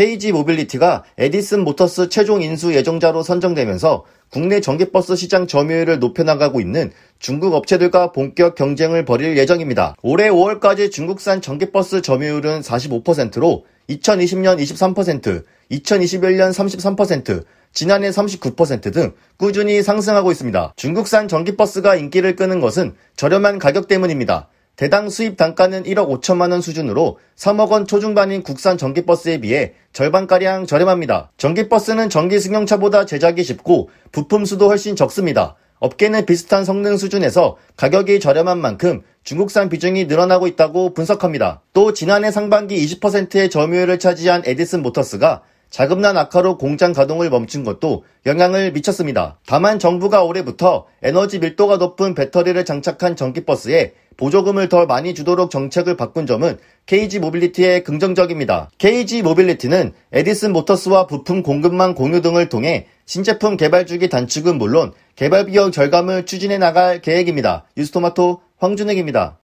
KG 모빌리티가 에디슨 모터스 최종 인수 예정자로 선정되면서 국내 전기버스 시장 점유율을 높여나가고 있는 중국 업체들과 본격 경쟁을 벌일 예정입니다. 올해 5월까지 중국산 전기버스 점유율은 45%로 2020년 23%, 2021년 33%, 지난해 39%등 꾸준히 상승하고 있습니다. 중국산 전기버스가 인기를 끄는 것은 저렴한 가격 때문입니다. 대당 수입 단가는 1억 5천만 원 수준으로 3억 원 초중반인 국산 전기버스에 비해 절반가량 저렴합니다. 전기버스는 전기 승용차보다 제작이 쉽고 부품 수도 훨씬 적습니다. 업계는 비슷한 성능 수준에서 가격이 저렴한 만큼 중국산 비중이 늘어나고 있다고 분석합니다. 또 지난해 상반기 20%의 점유율을 차지한 에디슨 모터스가 자금난 악화로 공장 가동을 멈춘 것도 영향을 미쳤습니다. 다만 정부가 올해부터 에너지 밀도가 높은 배터리를 장착한 전기버스에 보조금을 더 많이 주도록 정책을 바꾼 점은 KG 모빌리티의 긍정적입니다. KG 모빌리티는 에디슨 모터스와 부품 공급망 공유 등을 통해 신제품 개발 주기 단축은 물론 개발 비용 절감을 추진해 나갈 계획입니다. 유스토마토 황준익입니다.